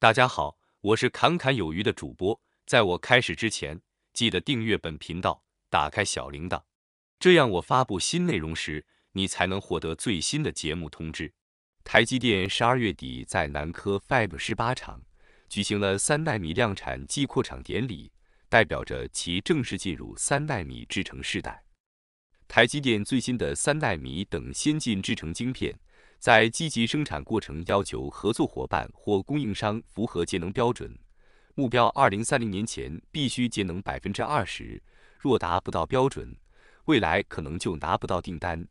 大家好，我是侃侃有余的主播。在我开始之前，记得订阅本频道，打开小铃铛，这样我发布新内容时，你才能获得最新的节目通知。台积电十二月底在南科 Fab 十八厂举行了三纳米量产及扩厂典礼，代表着其正式进入三纳米制程世代。台积电最新的三纳米等先进制程晶片。在积极生产过程要求合作伙伴或供应商符合节能标准，目标二零三零年前必须节能百分之二十。若达不到标准，未来可能就拿不到订单。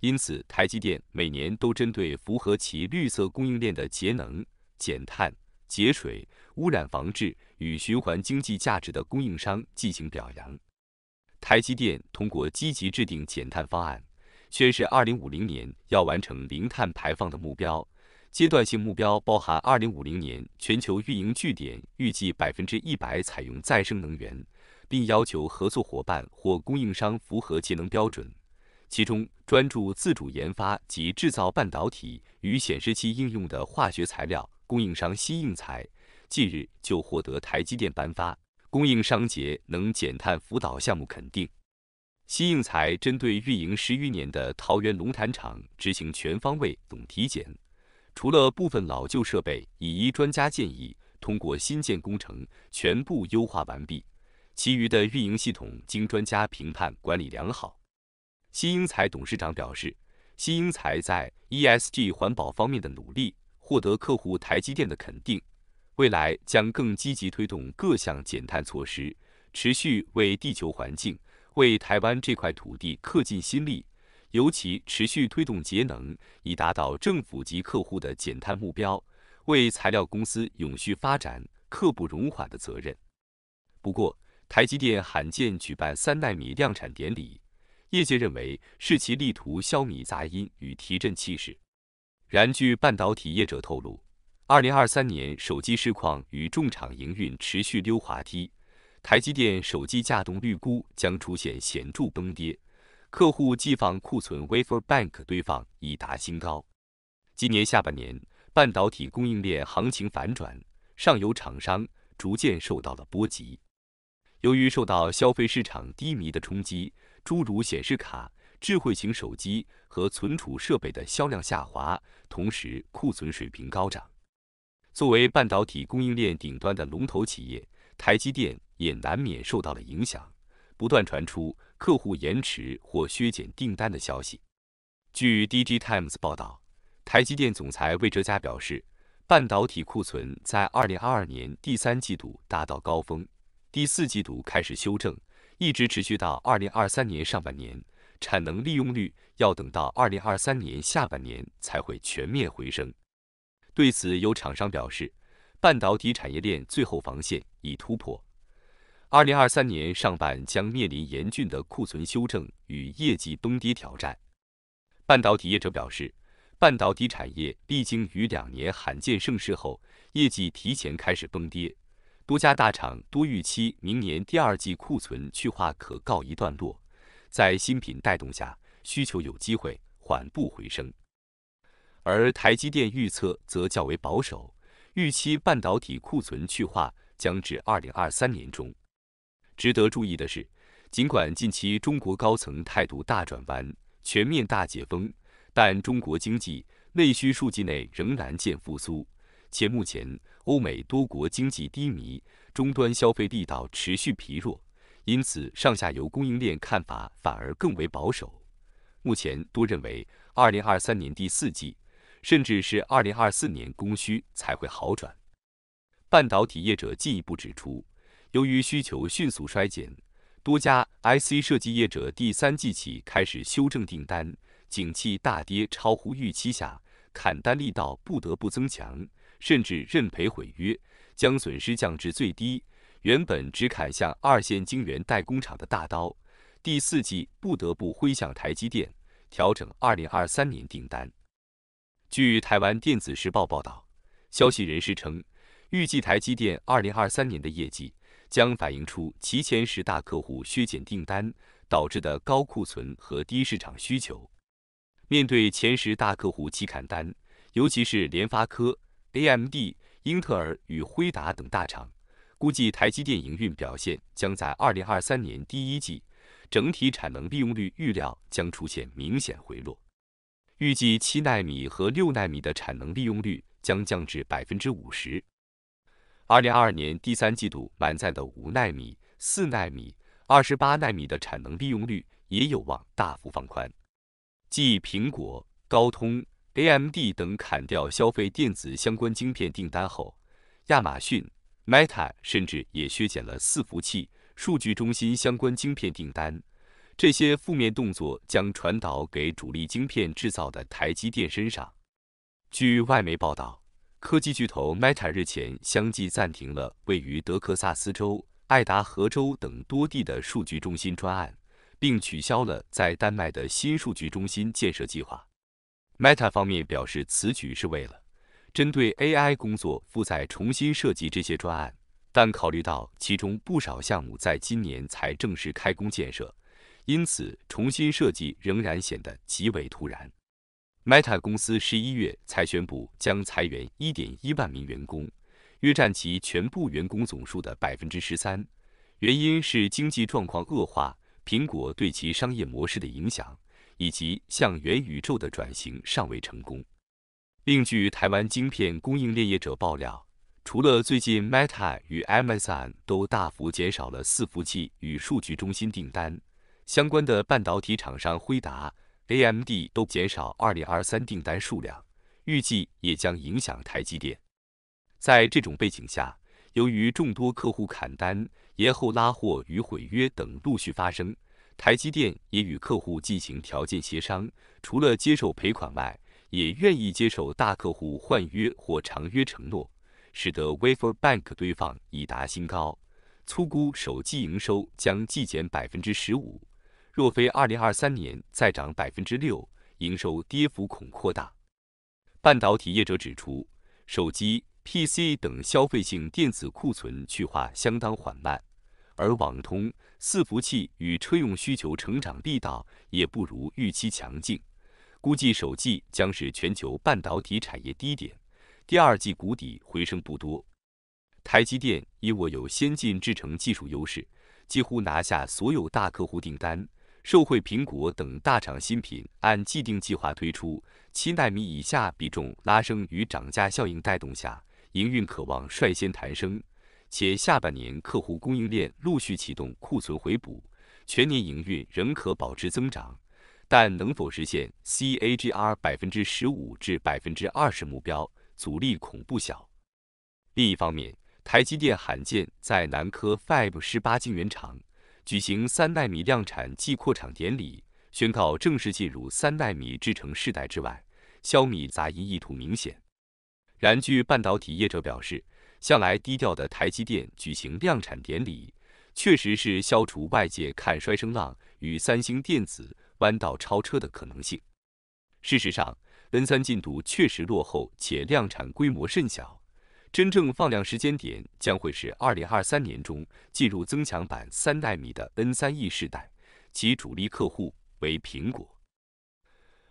因此，台积电每年都针对符合其绿色供应链的节能、减碳、节水、污染防治与循环经济价值的供应商进行表扬。台积电通过积极制定减碳方案。宣示2050年要完成零碳排放的目标，阶段性目标包含2050年全球运营据点预计百分之一百采用再生能源，并要求合作伙伴或供应商符合节能标准。其中，专注自主研发及制造半导体与显示器应用的化学材料供应商新应材，近日就获得台积电颁发供应商节能减碳辅导项目肯定。新应才针对运营十余年的桃园龙潭厂执行全方位总体检，除了部分老旧设备，已依专家建议通过新建工程全部优化完毕，其余的运营系统经专家评判管理良好。新英才董事长表示，新英才在 ESG 环保方面的努力获得客户台积电的肯定，未来将更积极推动各项减碳措施，持续为地球环境。为台湾这块土地刻尽心力，尤其持续推动节能，以达到政府及客户的减碳目标，为材料公司永续发展刻不容缓的责任。不过，台积电罕见举办三纳米量产典礼，业界认为是其力图消弭杂音与提振气势。然据半导体业者透露，2023年手机市况与重厂营运持续溜滑梯。台积电手机价动率估将出现显著崩跌，客户寄放库存 wafer bank 堆放已达新高。今年下半年，半导体供应链行情反转，上游厂商逐渐受到了波及。由于受到消费市场低迷的冲击，诸如显示卡、智慧型手机和存储设备的销量下滑，同时库存水平高涨。作为半导体供应链顶端的龙头企业，台积电。也难免受到了影响，不断传出客户延迟或削减订单的消息。据 D g Times 报道，台积电总裁魏哲嘉表示，半导体库存在二零二二年第三季度达到高峰，第四季度开始修正，一直持续到二零二三年上半年，产能利用率要等到二零二三年下半年才会全面回升。对此，有厂商表示，半导体产业链最后防线已突破。二零二三年上半将面临严峻的库存修正与业绩崩跌挑战。半导体业者表示，半导体产业历经逾两年罕见盛世后，业绩提前开始崩跌。多家大厂多预期明年第二季库存去化可告一段落，在新品带动下，需求有机会缓步回升。而台积电预测则较为保守，预期半导体库存去化将至二零二三年中。值得注意的是，尽管近期中国高层态度大转弯，全面大解封，但中国经济内需数据内仍难见复苏，且目前欧美多国经济低迷，终端消费力道持续疲弱，因此上下游供应链看法反而更为保守。目前多认为，2023年第四季，甚至是2024年供需才会好转。半导体业者进一步指出。由于需求迅速衰减，多家 IC 设计业者第三季起开始修正订单，景气大跌超乎预期下，砍单力道不得不增强，甚至认赔毁约，将损失降至最低。原本只砍向二线晶圆代工厂的大刀，第四季不得不挥向台积电，调整2023年订单。据台湾电子时报报道，消息人士称，预计台积电2023年的业绩。将反映出前十大客户削减订单导致的高库存和低市场需求。面对前十大客户弃砍单，尤其是联发科、AMD、英特尔与辉达等大厂，估计台积电营运表现将在2023年第一季整体产能利用率预料将出现明显回落，预计七纳米和六纳米的产能利用率将降至百分之五十。二零二二年第三季度满载的五纳米、四纳米、二十八纳米的产能利用率也有望大幅放宽。继苹果、高通、AMD 等砍掉消费电子相关晶片订单后，亚马逊、Meta 甚至也削减了伺服器、数据中心相关晶片订单。这些负面动作将传导给主力晶片制造的台积电身上。据外媒报道。科技巨头 Meta 日前相继暂停了位于德克萨斯州、爱达荷州等多地的数据中心专案，并取消了在丹麦的新数据中心建设计划。Meta 方面表示，此举是为了针对 AI 工作负载重新设计这些专案，但考虑到其中不少项目在今年才正式开工建设，因此重新设计仍然显得极为突然。Meta 公司十一月才宣布将裁员1.1万名员工，约占其全部员工总数的百分之十三。原因是经济状况恶化、苹果对其商业模式的影响，以及向元宇宙的转型尚未成功。另据台湾晶片供应链业者爆料，除了最近 Meta 与 Amazon 都大幅减少了伺服器与数据中心订单，相关的半导体厂商辉达。AMD 都减少二零二三订单数量，预计也将影响台积电。在这种背景下，由于众多客户砍单、延后拉货与毁约等陆续发生，台积电也与客户进行条件协商，除了接受赔款外，也愿意接受大客户换约或长约承诺，使得 Wafer Bank 堆放已达新高，粗估首季营收将季减百分之十五。若非2023年再涨6%，营收跌幅恐扩大。半导体业者指出，手机、PC 等消费性电子库存去化相当缓慢，而网通、伺服器与车用需求成长力道也不如预期强劲。估计首季将是全球半导体产业低点，第二季谷底回升不多。台积电以我有先进制程技术优势，几乎拿下所有大客户订单。受惠苹果等大厂新品按既定计划推出，七纳米以下比重拉升与涨价效应带动下，营运渴望率先抬升，且下半年客户供应链陆续启动库存回补，全年营运仍可保持增长，但能否实现 CAGR 百分之十五至百分之二十目标，阻力恐不小。另一方面，台积电罕见在南科 Fab 十八晶圆厂。举行三纳米量产暨扩产典礼，宣告正式进入三纳米制程世代之外，小米杂音意图明显。然据半导体业者表示，向来低调的台积电举行量产典礼，确实是消除外界看衰声浪与三星电子弯道超车的可能性。事实上，N 三进度确实落后，且量产规模甚小。真正放量时间点将会是二零二三年中进入增强版三代米的 N 三 E 世代，其主力客户为苹果。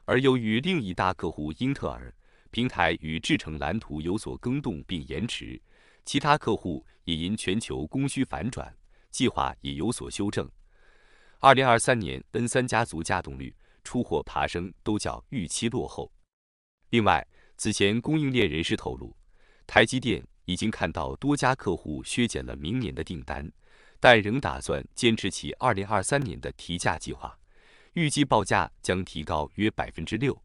而由于另一大客户英特尔平台与制程蓝图有所更动并延迟，其他客户也因全球供需反转，计划也有所修正。二零二三年 N 三家族稼动率、出货爬升都较预期落后。另外，此前供应链人士透露。台积电已经看到多家客户削减了明年的订单，但仍打算坚持其2023年的提价计划，预计报价将提高约6%。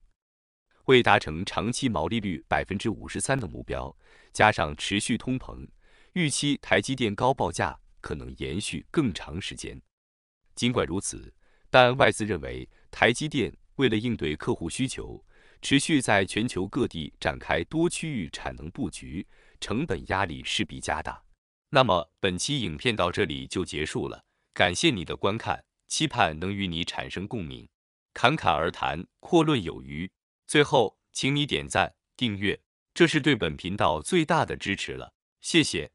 为达成长期毛利率53%的目标，加上持续通膨，预期台积电高报价可能延续更长时间。尽管如此，但外资认为台积电为了应对客户需求。持续在全球各地展开多区域产能布局，成本压力势必加大。那么本期影片到这里就结束了，感谢你的观看，期盼能与你产生共鸣。侃侃而谈，阔论有余。最后，请你点赞、订阅，这是对本频道最大的支持了，谢谢。